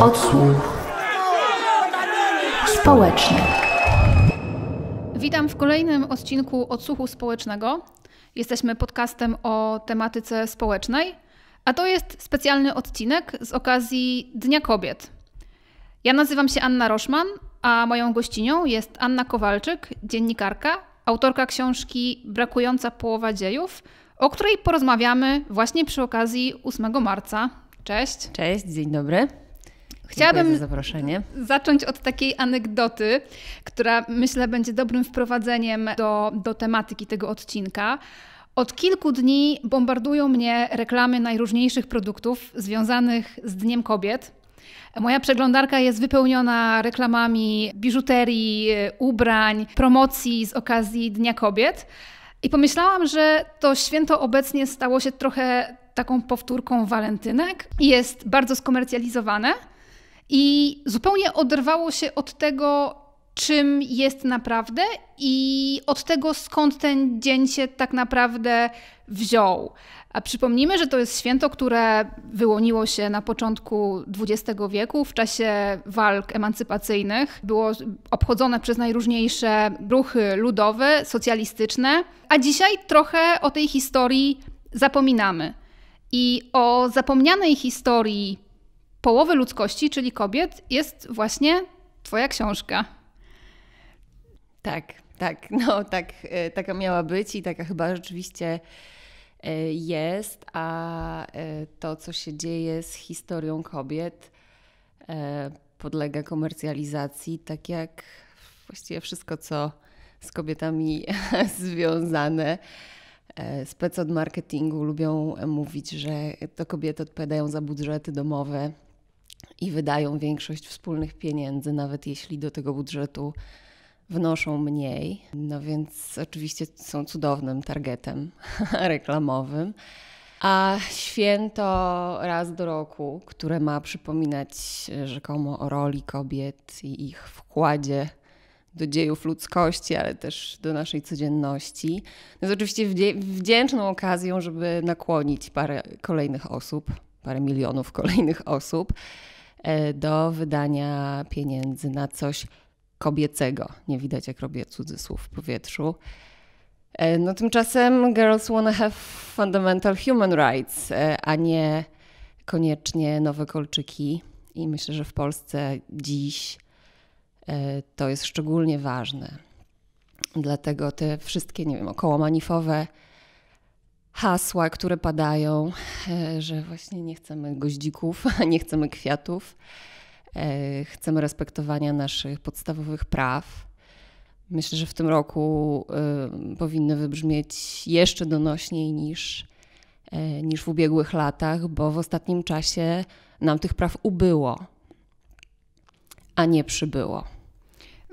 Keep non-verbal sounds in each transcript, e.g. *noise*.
Odsłuch społeczny. Witam w kolejnym odcinku Odsłuchu Społecznego. Jesteśmy podcastem o tematyce społecznej, a to jest specjalny odcinek z okazji Dnia Kobiet. Ja nazywam się Anna Roszman, a moją gościnią jest Anna Kowalczyk, dziennikarka, autorka książki Brakująca połowa dziejów, o której porozmawiamy właśnie przy okazji 8 marca. Cześć. Cześć, dzień dobry. Chciałabym zacząć od takiej anegdoty, która myślę będzie dobrym wprowadzeniem do, do tematyki tego odcinka. Od kilku dni bombardują mnie reklamy najróżniejszych produktów związanych z Dniem Kobiet. Moja przeglądarka jest wypełniona reklamami biżuterii, ubrań, promocji z okazji Dnia Kobiet. I pomyślałam, że to święto obecnie stało się trochę taką powtórką walentynek. Jest bardzo skomercjalizowane. I zupełnie oderwało się od tego, czym jest naprawdę i od tego, skąd ten dzień się tak naprawdę wziął. A przypomnijmy, że to jest święto, które wyłoniło się na początku XX wieku w czasie walk emancypacyjnych. Było obchodzone przez najróżniejsze ruchy ludowe, socjalistyczne, a dzisiaj trochę o tej historii zapominamy. I o zapomnianej historii połowy ludzkości, czyli kobiet, jest właśnie Twoja książka. Tak, tak, *laughs* no tak, e, taka miała być i taka chyba rzeczywiście e, jest, a e, to, co się dzieje z historią kobiet, podlega komercjalizacji, tak jak właściwie wszystko, co z kobietami *laughs* związane. Spec od marketingu lubią mówić, że to kobiety odpowiadają za budżety domowe, i wydają większość wspólnych pieniędzy, nawet jeśli do tego budżetu wnoszą mniej. No więc oczywiście są cudownym targetem *laughs* reklamowym. A święto raz do roku, które ma przypominać rzekomo o roli kobiet i ich wkładzie do dziejów ludzkości, ale też do naszej codzienności, jest oczywiście wdzięczną okazją, żeby nakłonić parę kolejnych osób parę milionów kolejnych osób e, do wydania pieniędzy na coś kobiecego. Nie widać, jak robię cudzysłów w powietrzu. E, no tymczasem girls wanna have fundamental human rights, e, a nie koniecznie nowe kolczyki. I myślę, że w Polsce dziś to jest szczególnie ważne. Dlatego te wszystkie, nie wiem, około manifowe hasła, które padają, e, że właśnie nie chcemy goździków, *laughs* nie chcemy kwiatów, e, chcemy respektowania naszych podstawowych praw. Myślę, że w tym roku e, powinny wybrzmieć jeszcze donośniej niż, niż w ubiegłych latach, bo w ostatnim czasie nam tych praw ubyło, a nie przybyło.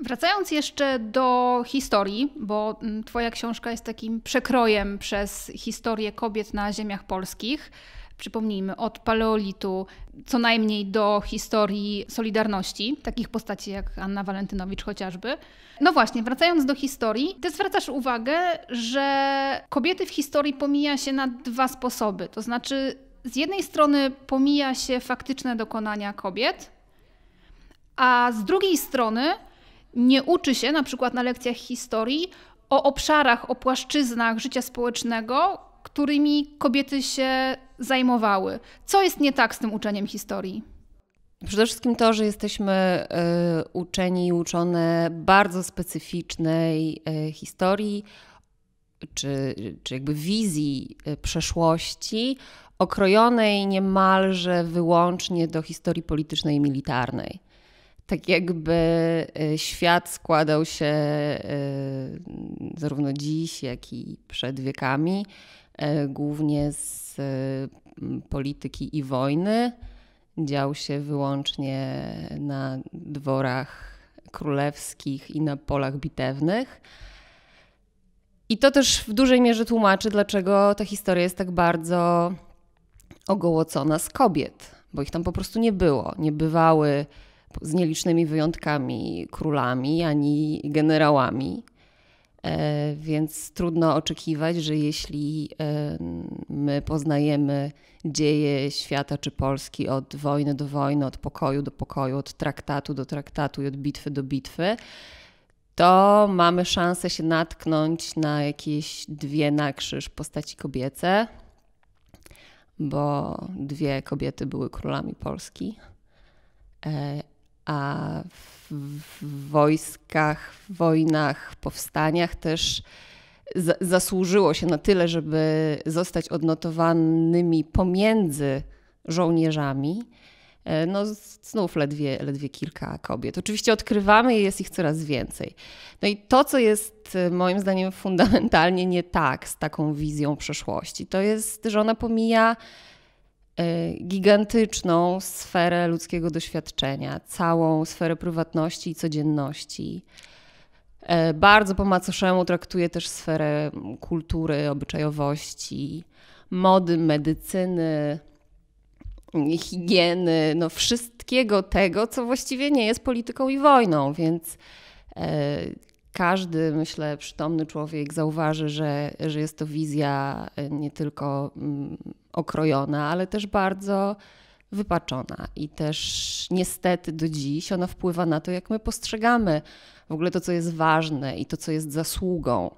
Wracając jeszcze do historii, bo mm, Twoja książka jest takim przekrojem przez historię kobiet na ziemiach polskich. Przypomnijmy, od paleolitu co najmniej do historii Solidarności, takich postaci jak Anna Walentynowicz chociażby. No właśnie, wracając do historii, ty zwracasz uwagę, że kobiety w historii pomija się na dwa sposoby. To znaczy, z jednej strony pomija się faktyczne dokonania kobiet, a z drugiej strony nie uczy się na przykład na lekcjach historii o obszarach, o płaszczyznach życia społecznego, którymi kobiety się zajmowały. Co jest nie tak z tym uczeniem historii? Przede wszystkim to, że jesteśmy y, uczeni i uczone bardzo specyficznej y, historii, czy, czy jakby wizji y, przeszłości, okrojonej niemalże wyłącznie do historii politycznej i militarnej tak jakby y, świat składał się y, zarówno dziś, jak i przed wiekami, y, głównie z mm, polityki i wojny. Dział się wyłącznie na dworach królewskich i na polach bitewnych. I to też w dużej mierze tłumaczy, dlaczego ta historia jest tak bardzo ogołocona z kobiet, bo ich tam po prostu nie było. Nie bywały z nielicznymi wyjątkami królami ani generałami. E, więc trudno oczekiwać, że jeśli e, my poznajemy dzieje świata czy Polski od wojny do wojny, od pokoju do pokoju, od traktatu do traktatu i od bitwy do bitwy, to mamy szansę się natknąć na jakieś dwie na krzyż postaci kobiece, bo dwie kobiety były królami Polski e, a w, wojskach, w wojnach, powstaniach też zasłużyło się na tyle, żeby zostać odnotowanymi pomiędzy żołnierzami. E, no, znów ledwie, ledwie kilka kobiet. Oczywiście odkrywamy je, jest ich coraz więcej. No i to, co jest e, moim zdaniem fundamentalnie nie tak z taką wizją przeszłości, to jest, że ona pomija E, gigantyczną sferę ludzkiego doświadczenia, całą sferę prywatności i codzienności. E, bardzo po macoszemu traktuje też sferę kultury, obyczajowości, mody, medycyny, higieny, no wszystkiego tego, co właściwie nie jest polityką i wojną, więc e, każdy, myślę, przytomny człowiek zauważy, że, że jest to wizja e, nie tylko mm, okrojona, ale też bardzo wypaczona. I też niestety do dziś ona wpływa na to, jak my postrzegamy w ogóle to, co jest ważne i to, co jest zasługą.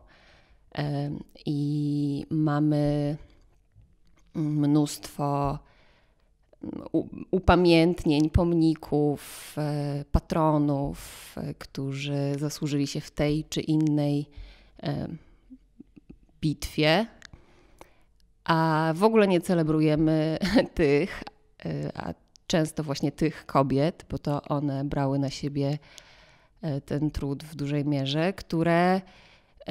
I mamy mnóstwo upamiętnień, pomników, e, patronów, e, którzy zasłużyli się w tej czy innej e, bitwie, a w ogóle nie celebrujemy *laughs* tych, a często właśnie tych kobiet, bo to one brały na siebie ten trud w dużej mierze, które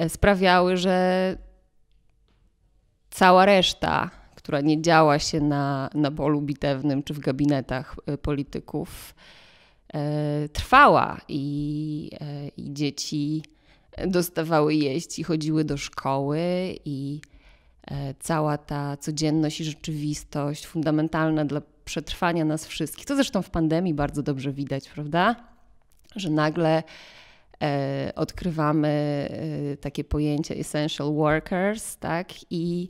sprawiały, że cała reszta która nie działa się na, na polu bitewnym czy w gabinetach y, polityków, e, trwała i, e, i dzieci e, dostawały jeść i chodziły do szkoły i cała ta codzienność i rzeczywistość fundamentalna dla przetrwania nas wszystkich. To zresztą w pandemii bardzo dobrze widać, prawda? Że nagle e, odkrywamy e, takie pojęcie essential workers, tak? I,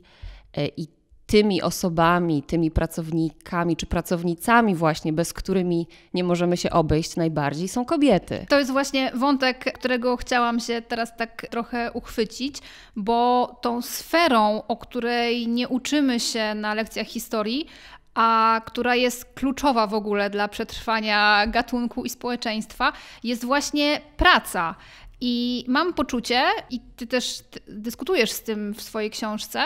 e, I tymi osobami, tymi pracownikami czy pracownicami, właśnie bez którymi nie możemy się obejść najbardziej, są kobiety. To jest właśnie wątek, którego chciałam się teraz tak trochę uchwycić, bo tą sferą, o której nie uczymy się na lekcjach historii, a która jest kluczowa w ogóle dla przetrwania gatunku i społeczeństwa, jest właśnie praca. I mam poczucie, i ty też dyskutujesz z tym w swojej książce,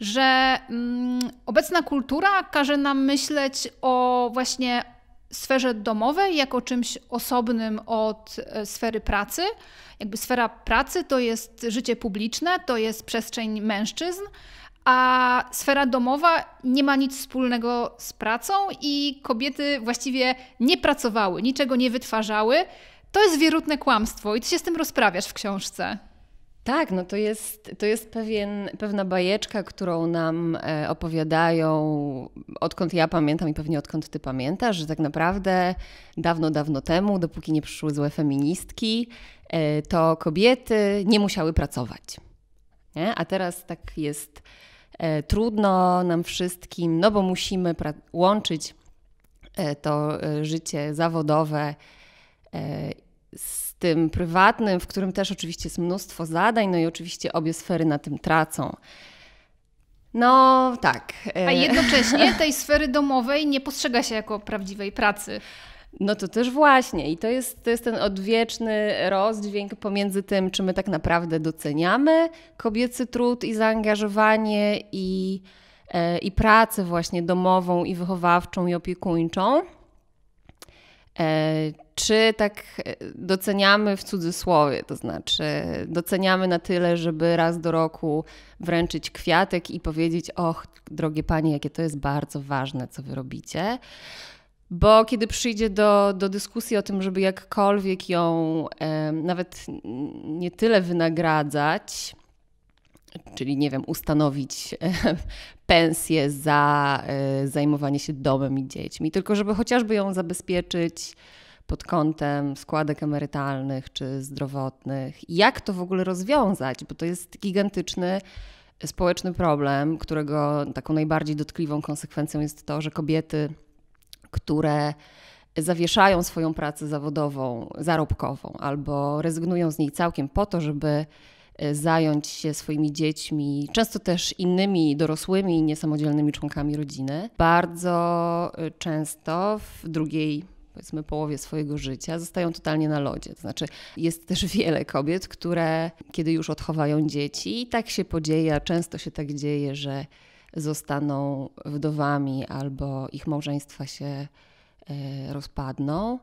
że mm, obecna kultura każe nam myśleć o właśnie sferze domowej jako czymś osobnym od e, sfery pracy. Jakby sfera pracy to jest życie publiczne, to jest przestrzeń mężczyzn, a sfera domowa nie ma nic wspólnego z pracą i kobiety właściwie nie pracowały, niczego nie wytwarzały. To jest wierutne kłamstwo i ty się z tym rozprawiasz w książce. Tak, no to jest, to jest pewien, pewna bajeczka, którą nam e, opowiadają, odkąd ja pamiętam i pewnie odkąd ty pamiętasz, że tak naprawdę dawno, dawno temu, dopóki nie przyszły złe feministki, e, to kobiety nie musiały pracować. Nie? A teraz tak jest e, trudno nam wszystkim, no bo musimy łączyć to życie zawodowe z tym prywatnym, w którym też oczywiście jest mnóstwo zadań, no i oczywiście obie sfery na tym tracą. No tak. E. A jednocześnie tej sfery domowej nie postrzega się jako prawdziwej pracy. No to też właśnie. I to jest, to jest ten odwieczny rozdźwięk pomiędzy tym, czy my tak naprawdę doceniamy kobiecy trud i zaangażowanie i, e, i pracę właśnie domową i wychowawczą i opiekuńczą e, czy tak e, doceniamy w cudzysłowie, to znaczy doceniamy na tyle, żeby raz do roku wręczyć kwiatek i powiedzieć: Och, drogie panie, jakie to jest bardzo ważne, co wy robicie. Bo kiedy przyjdzie do, do dyskusji o tym, żeby jakkolwiek ją e, nawet nie tyle wynagradzać, czyli nie wiem, ustanowić pensję za e, zajmowanie się domem i dziećmi, tylko żeby chociażby ją zabezpieczyć pod kątem składek emerytalnych czy zdrowotnych. Jak to w ogóle rozwiązać? Bo to jest gigantyczny społeczny problem, którego taką najbardziej dotkliwą konsekwencją jest to, że kobiety, które zawieszają swoją pracę zawodową, zarobkową albo rezygnują z niej całkiem po to, żeby e, zająć się swoimi dziećmi, często też innymi dorosłymi, niesamodzielnymi członkami rodziny, bardzo e, często w drugiej powiedzmy połowie swojego życia, zostają totalnie na lodzie. To znaczy, jest też *laughs* wiele kobiet, które kiedy już odchowają dzieci, i tak się podzieje, a często się tak dzieje, że zostaną wdowami albo ich małżeństwa się e, rozpadną,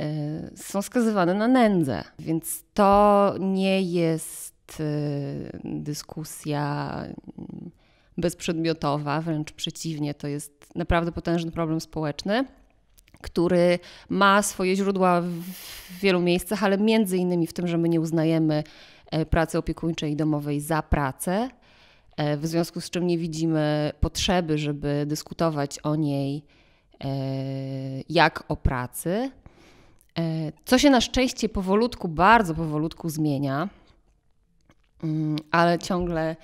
e, są skazywane na nędzę. Więc to nie jest e, dyskusja mm, bezprzedmiotowa, wręcz przeciwnie, to jest naprawdę potężny problem społeczny który ma swoje źródła w wielu miejscach, ale między innymi w tym, że my nie uznajemy e, pracy opiekuńczej i domowej za pracę, e, w związku z czym nie widzimy potrzeby, żeby dyskutować o niej e, jak o pracy. Co się na szczęście powolutku, bardzo powolutku zmienia, mm, ale ciągle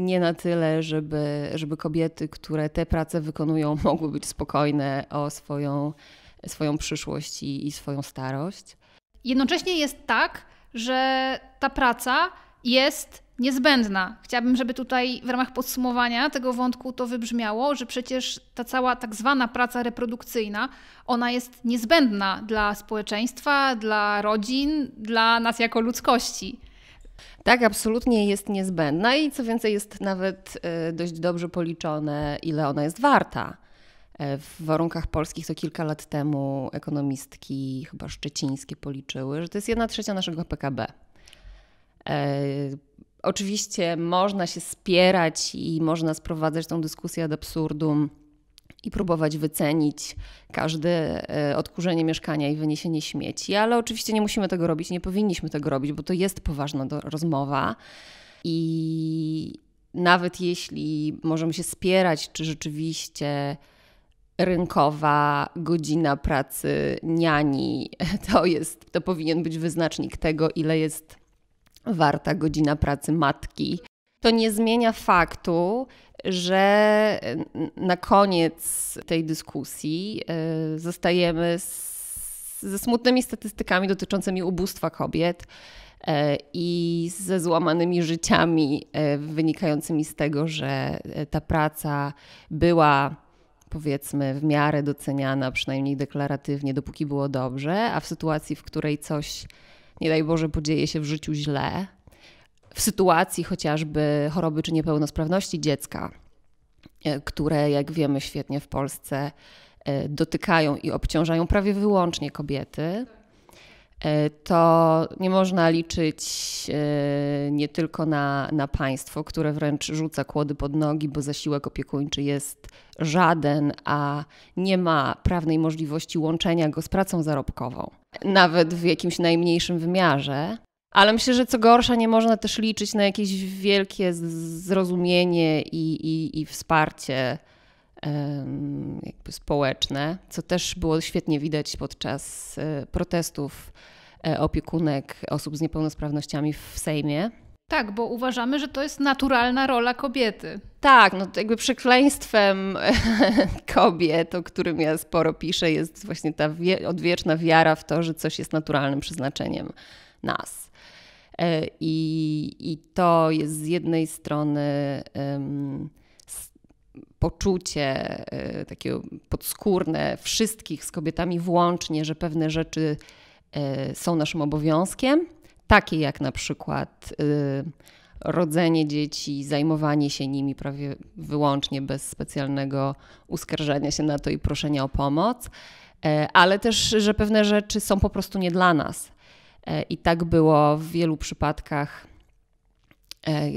nie na tyle, żeby, żeby kobiety, które te prace wykonują, *laughs* mogły być spokojne o swoją, swoją przyszłość i, i swoją starość. Jednocześnie jest tak, że ta praca jest niezbędna. Chciałabym, żeby tutaj w ramach podsumowania tego wątku to wybrzmiało, że przecież ta cała tak zwana praca reprodukcyjna, ona jest niezbędna dla społeczeństwa, dla rodzin, dla nas jako ludzkości. Tak, absolutnie jest niezbędna i co więcej, jest nawet e, dość dobrze policzone, ile ona jest warta. E, w warunkach polskich to kilka lat temu ekonomistki, chyba szczecińskie, policzyły, że to jest jedna trzecia naszego PKB. E, oczywiście można się spierać i można sprowadzać tą dyskusję ad absurdum i próbować wycenić każde e, odkurzenie mieszkania i wyniesienie śmieci. Ale oczywiście nie musimy tego robić, nie powinniśmy tego robić, bo to jest poważna do, rozmowa. I nawet jeśli możemy się spierać, czy rzeczywiście rynkowa godzina pracy niani *laughs* to jest, to powinien być wyznacznik tego, ile jest warta godzina pracy matki. To nie zmienia faktu, że e, na koniec tej dyskusji e, zostajemy z, ze smutnymi statystykami dotyczącymi ubóstwa kobiet e, i ze złamanymi życiami wynikającymi z tego, że ta praca była powiedzmy w miarę doceniana, przynajmniej deklaratywnie, dopóki było dobrze, a w sytuacji, w której coś, nie daj Boże, podzieje się w życiu źle, w sytuacji chociażby choroby czy niepełnosprawności dziecka, e, które, jak wiemy świetnie w Polsce, e, dotykają i obciążają prawie wyłącznie kobiety, e, to nie można liczyć nie tylko na, na państwo, które wręcz rzuca kłody pod nogi, bo zasiłek opiekuńczy jest żaden, a nie ma prawnej możliwości łączenia go z pracą zarobkową, nawet w jakimś najmniejszym wymiarze. Ale myślę, że co gorsza, nie można też liczyć na jakieś wielkie zrozumienie i, i, i wsparcie społeczne, co też było świetnie widać podczas e, protestów e, opiekunek osób z niepełnosprawnościami w Sejmie. Tak, bo uważamy, że to jest naturalna rola kobiety. Tak, no jakby przekleństwem *laughs* kobiet, o którym ja sporo piszę, jest właśnie ta odwieczna wiara w to, że coś jest naturalnym przeznaczeniem nas. E, I, i to jest z jednej strony poczucie e, takie podskórne wszystkich z kobietami włącznie, że pewne rzeczy e, są naszym obowiązkiem, takie jak na przykład y, rodzenie dzieci, zajmowanie się nimi prawie wyłącznie bez specjalnego uskarżania się na to i proszenia o pomoc, ale też, że pewne rzeczy są po prostu nie dla nas. E, I tak było w wielu przypadkach. E, e,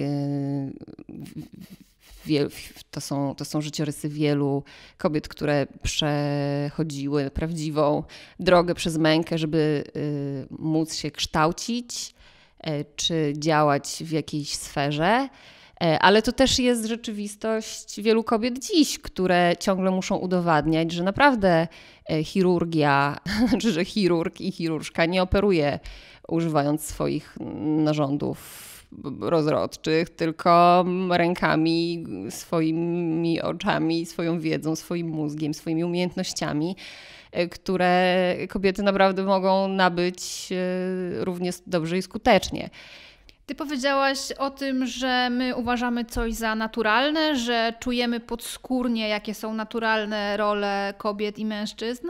to, są, to są życiorysy wielu kobiet, które przechodziły prawdziwą drogę przez mękę, żeby y, móc się kształcić czy działać w jakiejś sferze. E, ale to też jest rzeczywistość wielu kobiet dziś, które ciągle muszą udowadniać, że naprawdę e, chirurgia, *laughs* czy znaczy, że chirurg i chirurżka nie operuje używając swoich narządów rozrodczych, tylko rękami, swoimi oczami, swoją wiedzą, swoim mózgiem, swoimi umiejętnościami, e, które kobiety naprawdę mogą nabyć równie dobrze i skutecznie. Ty powiedziałaś o tym, że my uważamy coś za naturalne, że czujemy podskórnie, jakie są naturalne role kobiet i mężczyzn.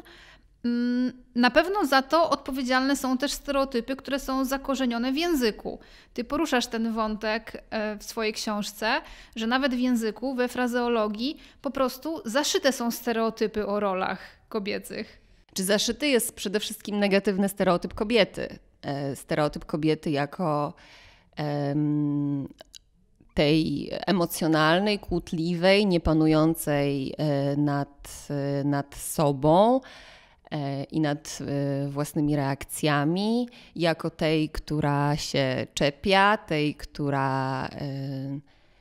Mm, na pewno za to odpowiedzialne są też stereotypy, które są zakorzenione w języku. Ty poruszasz ten wątek e, w swojej książce, że nawet w języku, we frazeologii po prostu zaszyte są stereotypy o rolach kobiecych. Czy zaszyty jest przede wszystkim negatywny stereotyp kobiety? E, stereotyp kobiety jako tej emocjonalnej, kłótliwej, niepanującej e, nad, e, nad sobą e, i nad własnymi reakcjami, jako tej, która się czepia, tej, która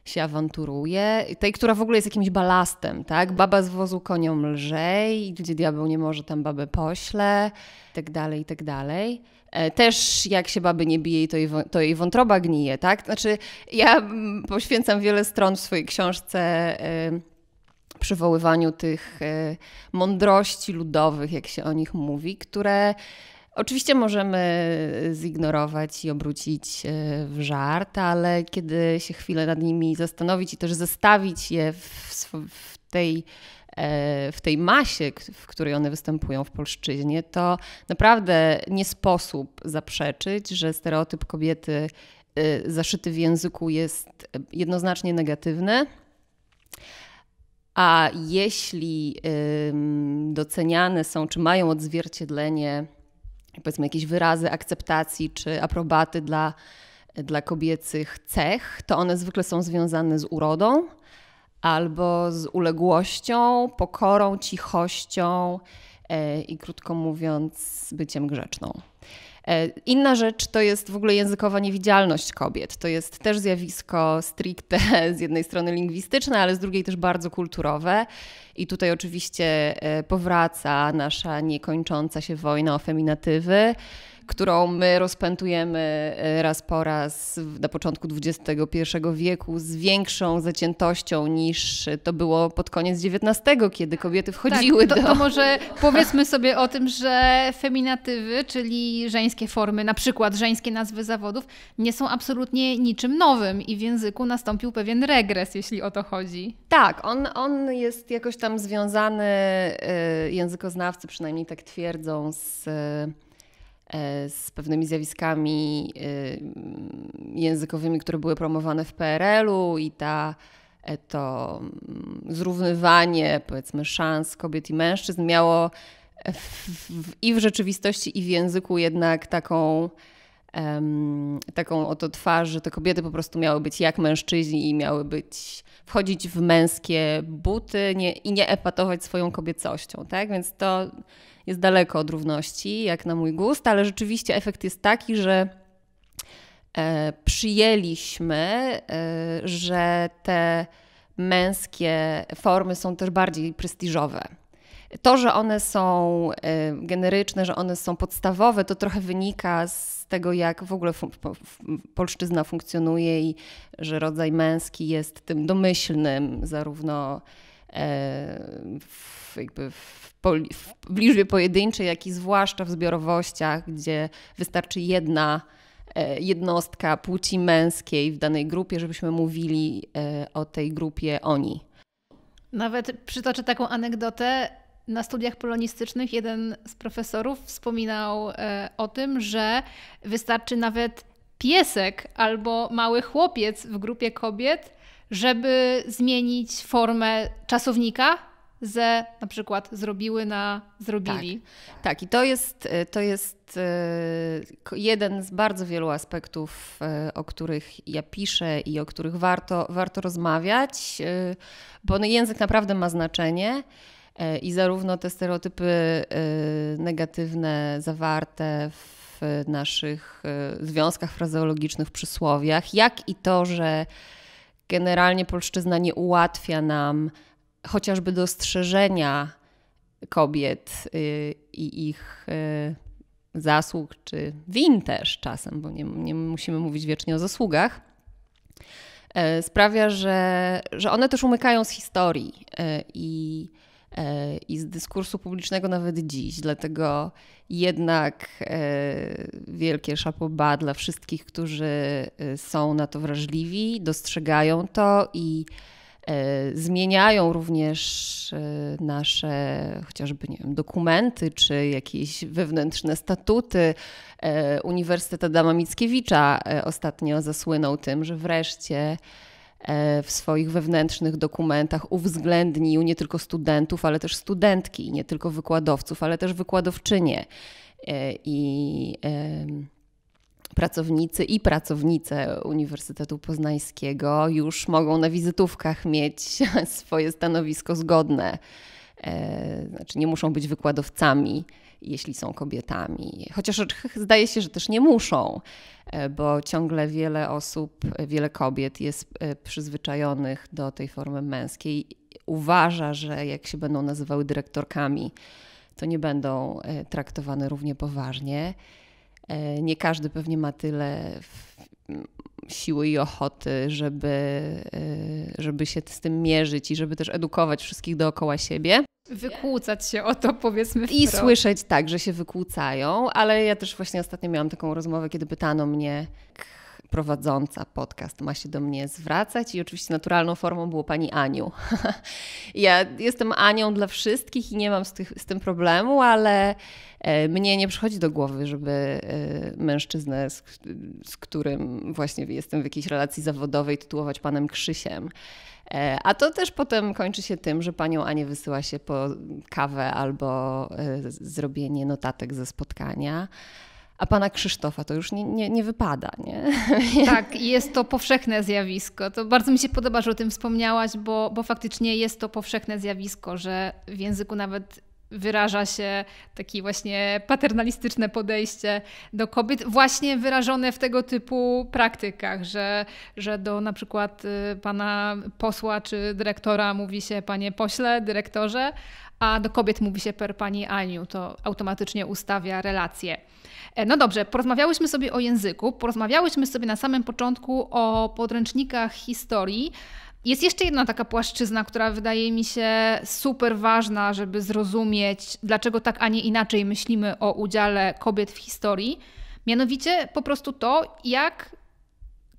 się awanturuje, tej, która w ogóle jest jakimś balastem, tak? Baba z wozu konią lżej, gdzie diabeł nie może, tam babę pośle, itd., tak dalej, i tak dalej. E, też jak się baby nie bije, to jej, to jej wątroba gnije, tak? Znaczy ja mm, poświęcam wiele stron w swojej książce e, przywoływaniu tych e, mądrości ludowych, jak się o nich mówi, które Oczywiście możemy zignorować i obrócić w żart, ale kiedy się chwilę nad nimi zastanowić i też zestawić je w, w tej w tej masie, w której one występują w polszczyźnie, to naprawdę nie sposób zaprzeczyć, że stereotyp kobiety y, zaszyty w języku jest jednoznacznie negatywny. A jeśli doceniane są, czy mają odzwierciedlenie, powiedzmy, jakieś wyrazy akceptacji czy aprobaty dla, dla kobiecych cech, to one zwykle są związane z urodą albo z uległością, pokorą, cichością e, i krótko mówiąc, byciem grzeczną. E, inna rzecz to jest w ogóle językowa niewidzialność kobiet. To jest też zjawisko stricte *laughs* z jednej strony lingwistyczne, ale z drugiej też bardzo kulturowe. I tutaj oczywiście e, powraca nasza niekończąca się wojna o feminatywy którą my rozpętujemy e, raz po raz na początku XXI wieku z większą zaciętością niż to było pod koniec XIX, kiedy kobiety tak, wchodziły tak, to, do... To może powiedzmy sobie o tym, że feminatywy, czyli żeńskie formy, na przykład żeńskie nazwy zawodów, nie są absolutnie niczym nowym i w języku nastąpił pewien regres, jeśli o to chodzi. Tak, on, on jest jakoś tam związany, e, językoznawcy przynajmniej tak twierdzą, z E, z pewnymi zjawiskami e, językowymi, które były promowane w PRL-u i ta, e, to mm, zrównywanie, powiedzmy, szans kobiet i mężczyzn miało w, w, i w rzeczywistości, i w języku jednak taką um, taką oto twarz, że te kobiety po prostu miały być jak mężczyźni i miały być, wchodzić w męskie buty nie, i nie epatować swoją kobiecością, tak? Więc to jest daleko od równości, jak na mój gust, ale rzeczywiście efekt jest taki, że e, przyjęliśmy, e, że te męskie formy są też bardziej prestiżowe. To, że one są e, generyczne, że one są podstawowe, to trochę wynika z tego, jak w ogóle polszczyzna funkcjonuje i że rodzaj męski jest tym domyślnym, zarówno E, w, jakby w, w liczbie pojedynczej, jak i zwłaszcza w zbiorowościach, gdzie wystarczy jedna e, jednostka płci męskiej w danej grupie, żebyśmy mówili e, o tej grupie oni. Nawet przytoczę taką anegdotę. Na studiach polonistycznych jeden z profesorów wspominał o tym, że wystarczy nawet piesek albo mały chłopiec w grupie kobiet, żeby zmienić formę czasownika ze na przykład zrobiły na zrobili. Tak, tak. i to jest, y, to jest y, jeden z bardzo wielu aspektów, y, o których ja piszę i o których warto, warto rozmawiać, bo no, język naprawdę ma znaczenie. I zarówno te stereotypy negatywne zawarte w naszych związkach frazeologicznych, przysłowiach, jak i to, że generalnie polszczyzna nie ułatwia nam chociażby dostrzeżenia kobiet y, i ich y, zasług, czy win też czasem, bo nie, nie musimy mówić wiecznie o zasługach, y, sprawia, że, że one też umykają z historii i E, i z dyskursu publicznego nawet dziś. Dlatego jednak e, wielkie szapoba dla wszystkich, którzy e, są na to wrażliwi, dostrzegają to i zmieniają również nasze chociażby nie wiem, dokumenty czy jakieś wewnętrzne statuty. Uniwersytet Adama Mickiewicza ostatnio zasłynął tym, że wreszcie E, w swoich wewnętrznych dokumentach uwzględnił nie tylko studentów, ale też studentki, nie tylko wykładowców, ale też wykładowczynie e, i pracownicy i pracownice Uniwersytetu Poznańskiego już mogą na wizytówkach mieć *laughs* swoje stanowisko zgodne. E, znaczy nie muszą być wykładowcami jeśli są kobietami. Chociaż zdaje się, że też nie muszą, e, bo ciągle wiele osób, e, wiele kobiet jest e, przyzwyczajonych do tej formy męskiej. Uważa, że jak się będą nazywały dyrektorkami, to nie będą traktowane równie poważnie. Nie każdy pewnie ma tyle mm, siły i ochoty, żeby, żeby się z tym mierzyć i żeby też edukować wszystkich dookoła siebie wykłócać się o to, powiedzmy. I słyszeć tak, że się wykłócają, ale ja też właśnie ostatnio miałam taką rozmowę, kiedy pytano mnie, prowadząca podcast ma się do mnie zwracać i oczywiście naturalną formą było pani Aniu. *laughs* ja jestem Anią dla wszystkich i nie mam z, tych, z tym problemu, ale e, mnie nie przychodzi do głowy, żeby e, mężczyznę, z, z którym właśnie jestem w jakiejś relacji zawodowej, tytułować panem Krzysiem. E, a to też potem kończy się tym, że panią Anię wysyła się po kawę albo zrobienie notatek ze spotkania a pana Krzysztofa to już nie, nie, nie wypada. Nie? *laughs* Tak, jest to powszechne zjawisko. To bardzo mi się podoba, że o tym wspomniałaś, bo, bo faktycznie jest to powszechne zjawisko, że w języku nawet wyraża się takie właśnie paternalistyczne podejście do kobiet, właśnie wyrażone w tego typu praktykach, że, że do na przykład y, pana posła czy dyrektora mówi się panie pośle, dyrektorze, a do kobiet mówi się per pani Aniu, to automatycznie ustawia relacje. E, no dobrze, porozmawiałyśmy sobie o języku, porozmawiałyśmy sobie na samym początku o podręcznikach historii. Jest jeszcze jedna taka płaszczyzna, która wydaje mi się super ważna, żeby zrozumieć, dlaczego tak, a nie inaczej myślimy o udziale kobiet w historii. Mianowicie po prostu to, jak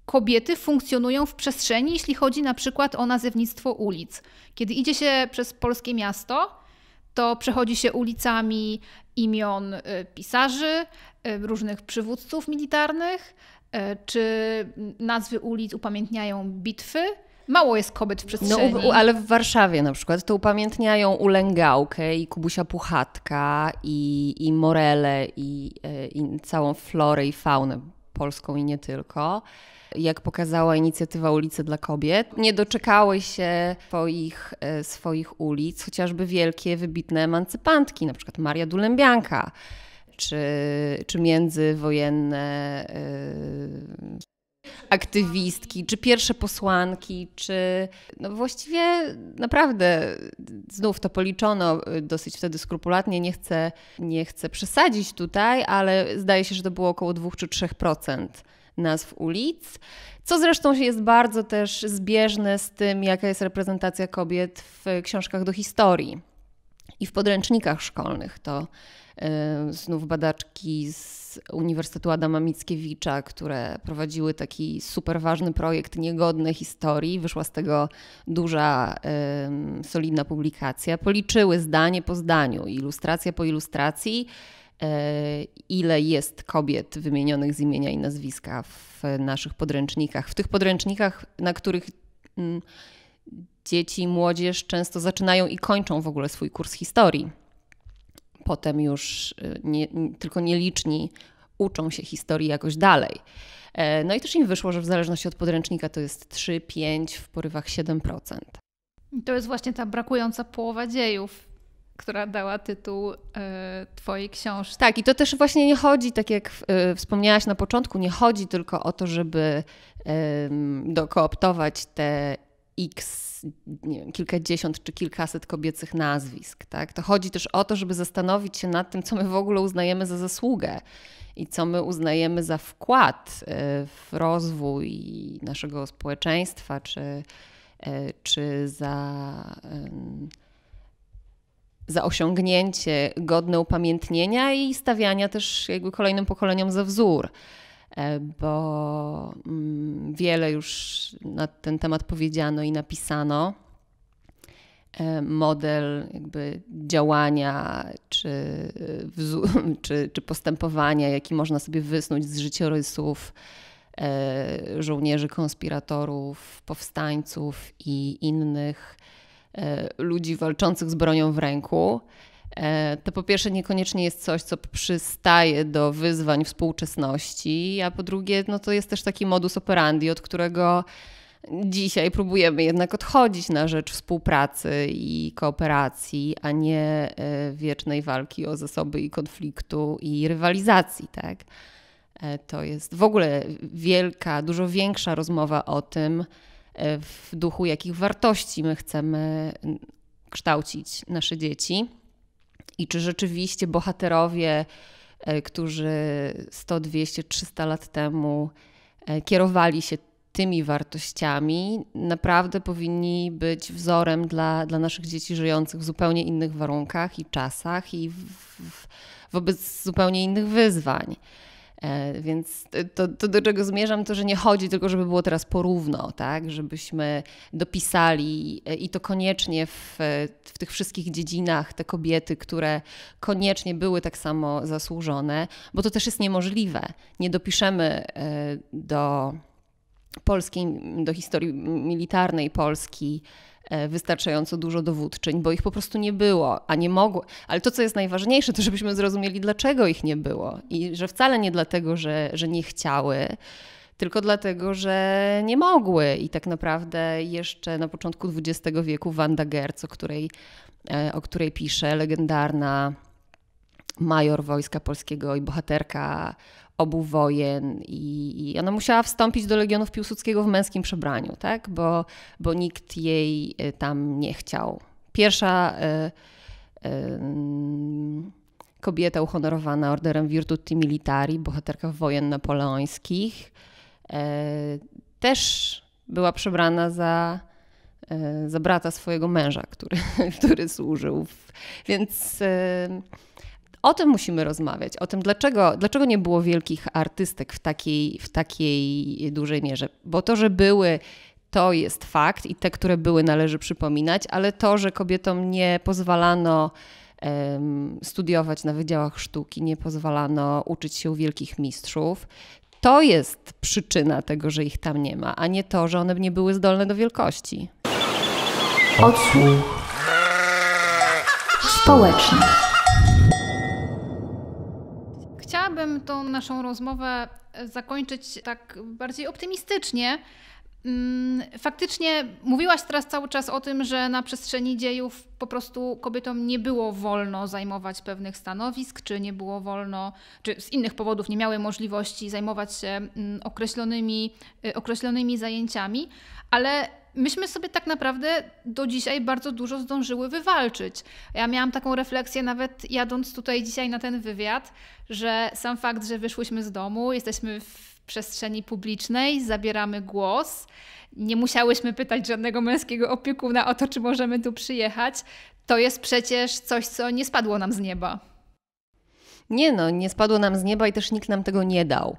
kobiety funkcjonują w przestrzeni, jeśli chodzi na przykład o nazewnictwo ulic. Kiedy idzie się przez polskie miasto, to przechodzi się ulicami imion y, pisarzy, y, różnych przywódców militarnych, y, czy nazwy ulic upamiętniają bitwy. Mało jest kobiet w no, przestrzeni. No, ale w Warszawie na przykład to upamiętniają Ulęgałkę i Kubusia Puchatka i, i Morele i, i całą florę i faunę polską i nie tylko jak pokazała inicjatywa Ulicy dla Kobiet. Nie doczekały się swoich, e, swoich ulic, chociażby wielkie, wybitne emancypantki, na przykład Maria Dulembianka, czy, czy międzywojenne yy, aktywistki, czy pierwsze posłanki, czy no właściwie naprawdę znów to policzono e, dosyć wtedy skrupulatnie, nie chcę, nie chcę przesadzić tutaj, ale zdaje się, że to było około 2 czy 3% nazw ulic, co zresztą jest bardzo też zbieżne z tym, jaka jest reprezentacja kobiet w książkach do historii i w podręcznikach szkolnych. To y, znów badaczki z Uniwersytetu Adama Mickiewicza, które prowadziły taki super ważny projekt Niegodne Historii. Wyszła z tego duża, solidna publikacja. Policzyły zdanie po zdaniu, ilustracja po ilustracji E, ile jest kobiet wymienionych z imienia i nazwiska w naszych podręcznikach. W tych podręcznikach, na których mm, dzieci i młodzież często zaczynają i kończą w ogóle swój kurs historii. Potem już e, nie, tylko nieliczni uczą się historii jakoś dalej. E, no i też im wyszło, że w zależności od podręcznika to jest 3, 5, w porywach 7%. To jest właśnie ta brakująca połowa dziejów która dała tytuł y, Twojej książki. Tak, i to też właśnie nie chodzi, tak jak y, wspomniałaś na początku, nie chodzi tylko o to, żeby y, dokooptować te x, nie wiem, kilkadziesiąt czy kilkaset kobiecych nazwisk. Tak? To chodzi też o to, żeby zastanowić się nad tym, co my w ogóle uznajemy za zasługę i co my uznajemy za wkład e, w rozwój naszego społeczeństwa, czy, czy za za osiągnięcie godne upamiętnienia i stawiania też jakby kolejnym pokoleniom za wzór. E, bo mm, wiele już na ten temat powiedziano i napisano. E, model jakby działania czy, *laughs* czy, czy postępowania, jaki można sobie wysnuć z życiorysów e, żołnierzy, konspiratorów, powstańców i innych E, ludzi walczących z bronią w ręku, e, to po pierwsze niekoniecznie jest coś, co przystaje do wyzwań współczesności, a po drugie no to jest też taki modus operandi, od którego dzisiaj próbujemy jednak odchodzić na rzecz współpracy i kooperacji, a nie e, wiecznej walki o zasoby i konfliktu i rywalizacji, tak? To jest w ogóle wielka, dużo większa rozmowa o tym, E, w duchu jakich wartości my chcemy kształcić nasze dzieci i czy rzeczywiście bohaterowie, e, którzy 100, 200, 300 lat temu e, kierowali się tymi wartościami, naprawdę powinni być wzorem dla, dla naszych dzieci żyjących w zupełnie innych warunkach i czasach i w, w, wobec zupełnie innych wyzwań. E, więc to, to, do czego zmierzam, to że nie chodzi tylko, żeby było teraz porówno, tak? żebyśmy dopisali e, i to koniecznie w, w tych wszystkich dziedzinach te kobiety, które koniecznie były tak samo zasłużone, bo to też jest niemożliwe. Nie dopiszemy e, do polskiej, do historii militarnej Polski E, wystarczająco dużo dowódczyń, bo ich po prostu nie było, a nie mogło. Ale to, co jest najważniejsze, to żebyśmy zrozumieli, dlaczego ich nie było i że wcale nie dlatego, że, że nie chciały, tylko dlatego, że nie mogły. I tak naprawdę jeszcze na początku XX wieku Wanda Gertz, o której, e, o której pisze legendarna major Wojska Polskiego i bohaterka obu wojen i, i ona musiała wstąpić do Legionów Piłsudskiego w męskim przebraniu, tak? bo, bo nikt jej y, tam nie chciał. Pierwsza y, y, mm, kobieta uhonorowana orderem Virtuti Militari, bohaterka wojen napoleońskich, y, też była przebrana za y, za brata swojego męża, który, *laughs* który służył. Więc y, o tym musimy rozmawiać, o tym dlaczego, dlaczego nie było wielkich artystek w takiej, w takiej dużej mierze. Bo to, że były to jest fakt i te, które były, należy przypominać, ale to, że kobietom nie pozwalano um, studiować na wydziałach sztuki, nie pozwalano uczyć się u wielkich mistrzów, to jest przyczyna tego, że ich tam nie ma, a nie to, że one nie były zdolne do wielkości. Odsłuch społeczny chciałabym tą naszą rozmowę e, zakończyć tak bardziej optymistycznie. Mm, faktycznie mówiłaś teraz cały czas o tym, że na przestrzeni dziejów po prostu kobietom nie było wolno zajmować pewnych stanowisk, czy nie było wolno, czy z innych powodów nie miały możliwości zajmować się mm, określonymi, e, określonymi zajęciami, ale myśmy sobie tak naprawdę do dzisiaj bardzo dużo zdążyły wywalczyć. Ja miałam taką refleksję nawet jadąc tutaj dzisiaj na ten wywiad, że sam fakt, że wyszłyśmy z domu, jesteśmy w przestrzeni publicznej, zabieramy głos, nie musiałyśmy pytać żadnego męskiego opiekuna o to, czy możemy tu przyjechać. To jest przecież coś, co nie spadło nam z nieba. Nie no, nie spadło nam z nieba i też nikt nam tego nie dał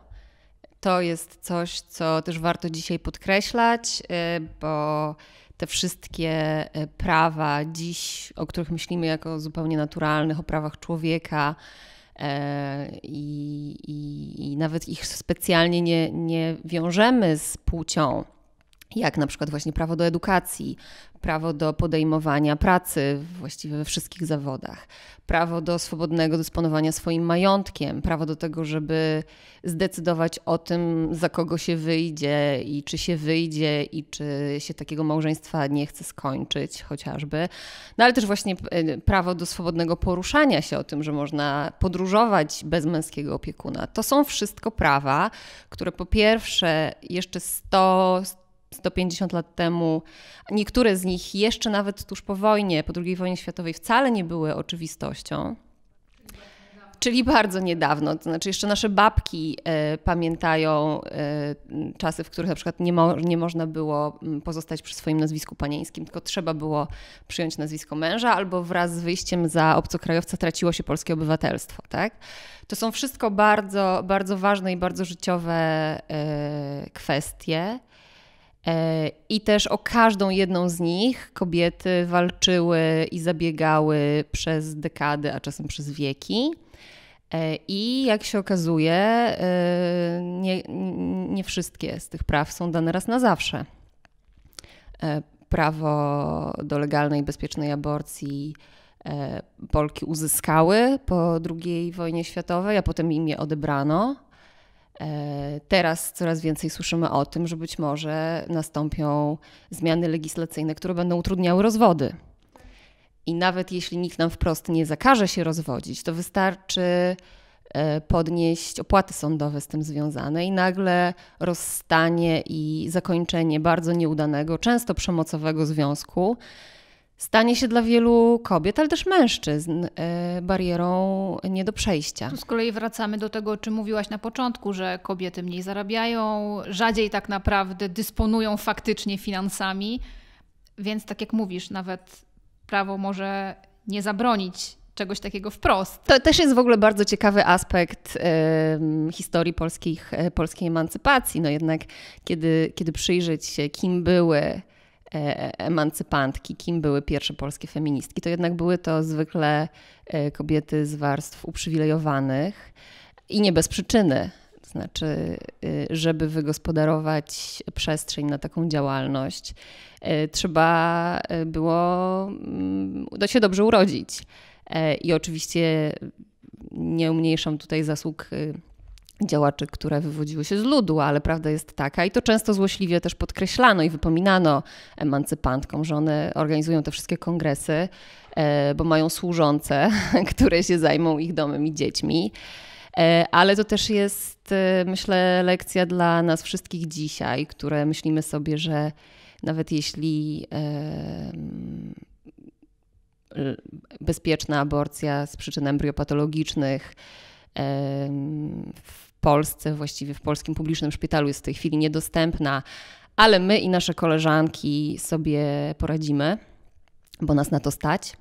to jest coś, co też warto dzisiaj podkreślać, y, bo te wszystkie y, prawa dziś, o których myślimy jako zupełnie naturalnych, o prawach człowieka, e, i, i, i, nawet ich specjalnie nie, nie wiążemy z płcią, jak na przykład właśnie prawo do edukacji, prawo do podejmowania pracy właściwie we wszystkich zawodach, prawo do swobodnego dysponowania swoim majątkiem, prawo do tego, żeby zdecydować o tym, za kogo się wyjdzie i czy się wyjdzie i czy się takiego małżeństwa nie chce skończyć chociażby. No ale też właśnie e, prawo do swobodnego poruszania się o tym, że można podróżować bez męskiego opiekuna. To są wszystko prawa, które po pierwsze jeszcze 100 150 lat temu, niektóre z nich jeszcze nawet tuż po wojnie, po II wojnie światowej, wcale nie były oczywistością. Czyli bardzo niedawno, to znaczy jeszcze nasze babki e, pamiętają e, czasy, w których na przykład nie, mo nie można było mm, pozostać przy swoim nazwisku panieńskim, tylko trzeba było przyjąć nazwisko męża, albo wraz z wyjściem za obcokrajowca traciło się polskie obywatelstwo. Tak? To są wszystko bardzo, bardzo ważne i bardzo życiowe e, kwestie. E, I też o każdą jedną z nich kobiety walczyły i zabiegały przez dekady, a czasem przez wieki. E, I jak się okazuje, e, nie, nie wszystkie z tych praw są dane raz na zawsze. Prawo do legalnej, bezpiecznej aborcji Polki uzyskały po II wojnie światowej, a potem im je odebrano. E, teraz coraz więcej słyszymy o tym, że być może nastąpią zmiany legislacyjne, które będą utrudniały rozwody. I nawet jeśli nikt nam wprost nie zakaże się rozwodzić, to wystarczy e, podnieść opłaty sądowe z tym związane i nagle rozstanie i zakończenie bardzo nieudanego, często przemocowego związku stanie się dla wielu kobiet, ale też mężczyzn y, barierą nie do przejścia. Tu z kolei wracamy do tego, o czym mówiłaś na początku, że kobiety mniej zarabiają, rzadziej tak naprawdę dysponują faktycznie finansami, więc tak jak mówisz, nawet prawo może nie zabronić czegoś takiego wprost. To też jest w ogóle bardzo ciekawy aspekt historii polskich, e, polskiej emancypacji. No jednak, kiedy, kiedy przyjrzeć się, kim były E, emancypantki, kim były pierwsze polskie feministki, to jednak były to zwykle e, kobiety z warstw uprzywilejowanych i nie bez przyczyny. To znaczy, e, żeby wygospodarować przestrzeń na taką działalność, trzeba było do mm, się dobrze urodzić. I oczywiście nie umniejszam tutaj zasług y, działaczy, które wywodziły się z ludu, ale prawda jest taka, i to często złośliwie też podkreślano i wypominano emancypantkom, że one organizują te wszystkie kongresy, e, bo mają służące, *laughs* które się zajmą ich domem i dziećmi. E, ale to też jest, e, myślę, lekcja dla nas wszystkich dzisiaj, które myślimy sobie, że nawet jeśli bezpieczna aborcja z przyczyn embryopatologicznych Polsce, właściwie w polskim publicznym szpitalu jest w tej chwili niedostępna, ale my i nasze koleżanki sobie poradzimy, bo nas na to stać.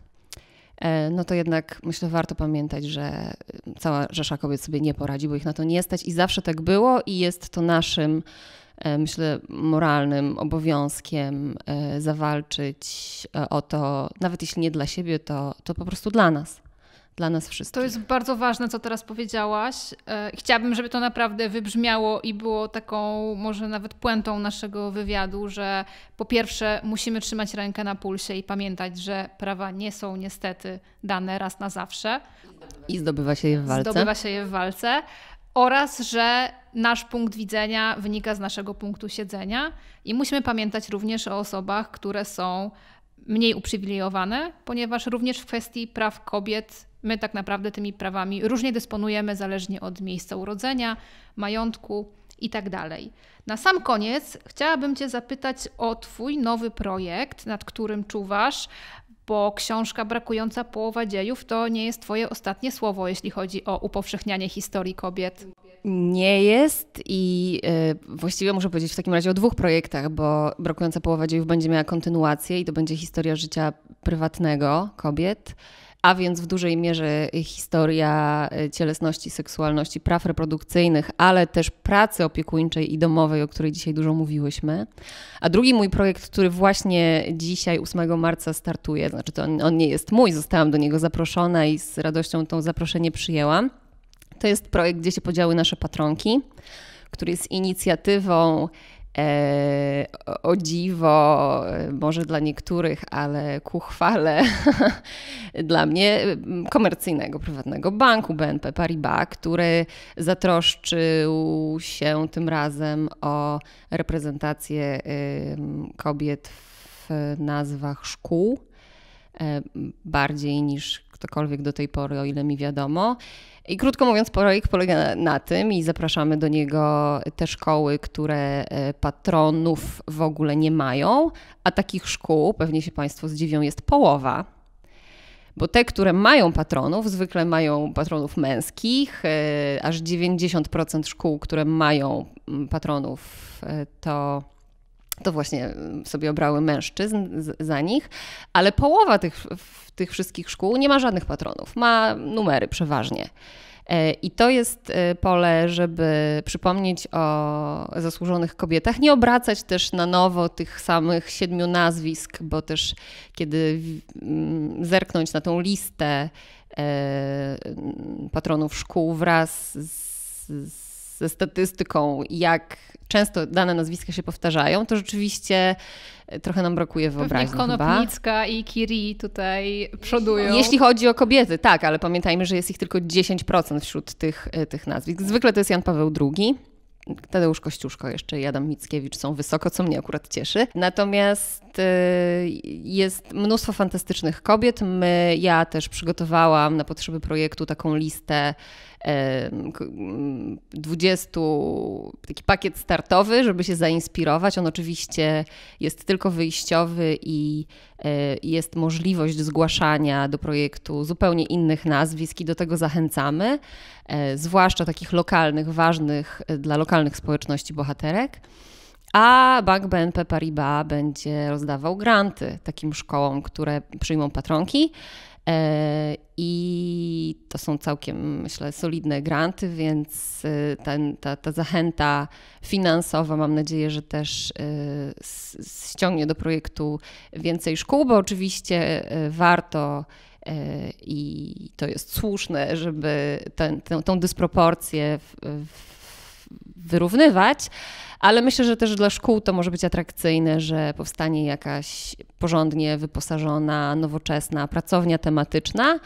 E, no to jednak myślę, warto pamiętać, że e, cała rzesza kobiet sobie nie poradzi, bo ich na to nie stać i zawsze tak było i jest to naszym e, myślę, moralnym obowiązkiem zawalczyć o to, nawet jeśli nie dla siebie, to, to po prostu dla nas dla nas wszystkich. To jest bardzo ważne, co teraz powiedziałaś. E, chciałabym, żeby to naprawdę wybrzmiało i było taką może nawet puentą naszego wywiadu, że po pierwsze musimy trzymać rękę na pulsie i pamiętać, że prawa nie są niestety dane raz na zawsze. I zdobywa się je w walce. Zdobywa się je w walce. Oraz, że nasz punkt widzenia wynika z naszego punktu siedzenia i musimy pamiętać również o osobach, które są mniej uprzywilejowane, ponieważ również w kwestii praw kobiet my tak naprawdę tymi prawami różnie dysponujemy zależnie od miejsca urodzenia, majątku itd. Tak Na sam koniec chciałabym Cię zapytać o Twój nowy projekt, nad którym czuwasz, bo książka brakująca połowa dziejów to nie jest Twoje ostatnie słowo, jeśli chodzi o upowszechnianie historii kobiet. Nie jest i e, właściwie muszę powiedzieć w takim razie o dwóch projektach, bo brakująca połowa dziejów będzie miała kontynuację i to będzie historia życia prywatnego kobiet a więc w dużej mierze historia e, cielesności, seksualności, praw reprodukcyjnych, ale też pracy opiekuńczej i domowej, o której dzisiaj dużo mówiłyśmy. A drugi mój projekt, który właśnie dzisiaj, 8 marca, startuje, znaczy to on, on nie jest mój, zostałam do niego zaproszona i z radością to zaproszenie przyjęłam. To jest projekt, gdzie się podziały nasze patronki, który jest inicjatywą E, o dziwo, e, może dla niektórych, ale ku chwale *laughs* dla mnie komercyjnego, prywatnego banku BNP Paribas, który zatroszczył się tym razem o reprezentację kobiet w nazwach szkół e, bardziej niż cokolwiek do tej pory, o ile mi wiadomo. I krótko mówiąc, projekt polega na tym i zapraszamy do niego te szkoły, które e, patronów w ogóle nie mają, a takich szkół, pewnie się Państwo zdziwią, jest połowa. Bo te, które mają patronów, zwykle mają patronów męskich. E, aż 90% szkół, które mają patronów, e, to to właśnie mm, sobie obrały mężczyzn za nich, ale połowa tych, tych wszystkich szkół nie ma żadnych patronów, ma numery przeważnie. E, I to jest e, pole, żeby przypomnieć o zasłużonych kobietach, nie obracać też na nowo tych samych siedmiu nazwisk, bo też kiedy mm, zerknąć na tą listę e, patronów szkół wraz z ze statystyką, jak często dane nazwiska się powtarzają, to rzeczywiście e, trochę nam brakuje wyobraźni. Pewnie Konopnicka chyba. i Kiri tutaj przodują. Jeśli chodzi o kobiety, tak, ale pamiętajmy, że jest ich tylko 10% wśród tych, e, tych nazwisk. Zwykle to jest Jan Paweł II. Tadeusz Kościuszko jeszcze i Adam Mickiewicz są wysoko, co mnie akurat cieszy. Natomiast e, jest mnóstwo fantastycznych kobiet. My, ja też przygotowałam na potrzeby projektu taką listę 20, mm, taki pakiet startowy, żeby się zainspirować. On oczywiście jest tylko wyjściowy i e, jest możliwość zgłaszania do projektu zupełnie innych nazwisk i do tego zachęcamy, e, zwłaszcza takich lokalnych, ważnych e, dla lokalnych społeczności bohaterek. A Bank BNP Paribas będzie rozdawał granty takim szkołom, które przyjmą patronki. E, I to są całkiem, myślę, solidne granty, więc e, ten, ta, ta zachęta finansowa mam nadzieję, że też e, ściągnie do projektu więcej szkół, bo oczywiście warto i to jest słuszne, żeby tę dysproporcję w, w wyrównywać, ale myślę, że też dla szkół to może być atrakcyjne, że powstanie jakaś porządnie wyposażona, nowoczesna pracownia tematyczna,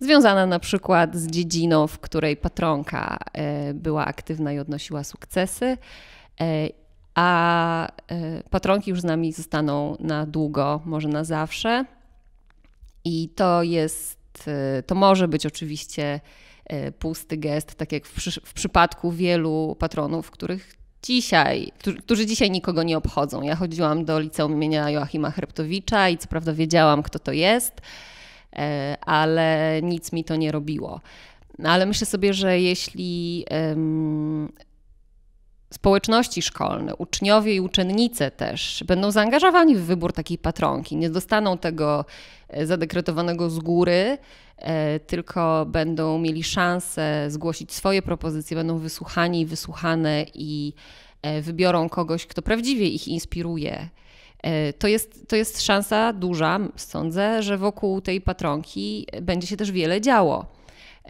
związana na przykład z dziedziną, w której patronka e, była aktywna i odnosiła sukcesy. E, a e, patronki już z nami zostaną na długo, może na zawsze. I to jest, to może być oczywiście E, pusty gest, tak jak w, w przypadku wielu patronów, których dzisiaj, którzy, dzisiaj nikogo nie obchodzą. Ja chodziłam do liceum imienia Joachima Hreptowicza i co prawda wiedziałam, kto to jest, e, ale nic mi to nie robiło. ale myślę sobie, że jeśli um, społeczności szkolne, uczniowie i uczennice też będą zaangażowani w wybór takiej patronki. Nie dostaną tego e, zadekretowanego z góry, e, tylko będą mieli szansę zgłosić swoje propozycje, będą wysłuchani i wysłuchane i e, wybiorą kogoś, kto prawdziwie ich inspiruje. To jest, to jest szansa duża, sądzę, że wokół tej patronki będzie się też wiele działo.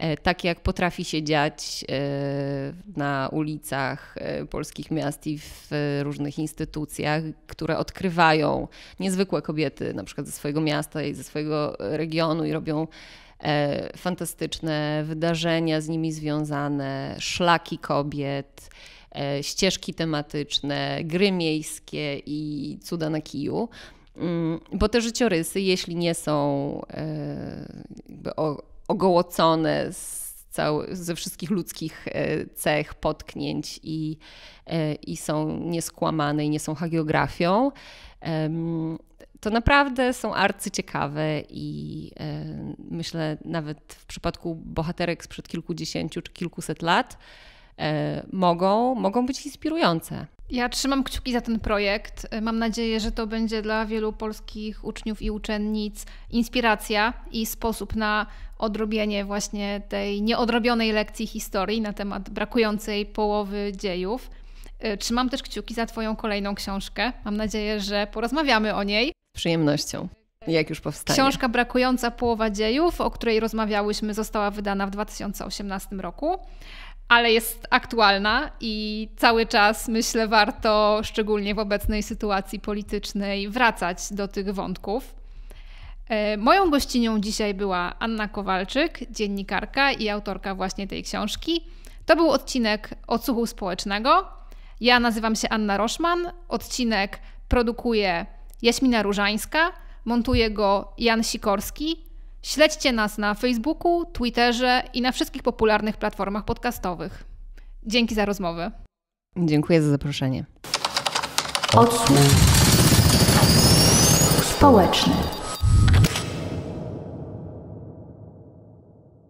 E, tak jak potrafi się dziać e, na ulicach e, polskich miast i w różnych instytucjach, które odkrywają niezwykłe kobiety, na przykład ze swojego miasta i ze swojego regionu i robią fantastyczne wydarzenia z nimi związane, szlaki kobiet, ścieżki tematyczne, gry miejskie i cuda na kiju. Mm, bo te życiorysy, jeśli nie są o, ogołocone z cały, ze wszystkich ludzkich e, cech, potknięć i, e, i są nieskłamane i nie są hagiografią. To naprawdę są arcyciekawe i e, myślę nawet w przypadku bohaterek sprzed kilkudziesięciu czy kilkuset lat, E, mogą, mogą być inspirujące. Ja trzymam kciuki za ten projekt. E, mam nadzieję, że to będzie dla wielu polskich uczniów i uczennic inspiracja i sposób na odrobienie właśnie tej nieodrobionej lekcji historii na temat brakującej połowy dziejów. E, trzymam też kciuki za Twoją kolejną książkę. Mam nadzieję, że porozmawiamy o niej. Z przyjemnością. Jak już powstanie. Książka Brakująca Połowa Dziejów, o której rozmawiałyśmy, została wydana w 2018 roku ale jest aktualna i cały czas myślę warto, szczególnie w obecnej sytuacji politycznej, wracać do tych wątków. E, moją gościnią dzisiaj była Anna Kowalczyk, dziennikarka i autorka właśnie tej książki. To był odcinek Odsłuchu Społecznego. Ja nazywam się Anna Roszman. Odcinek produkuje Jaśmina Różańska, montuje go Jan Sikorski, Śledźcie nas na Facebooku, Twitterze i na wszystkich popularnych platformach podcastowych. Dzięki za rozmowę. Dziękuję za zaproszenie. Odsłuch społeczny.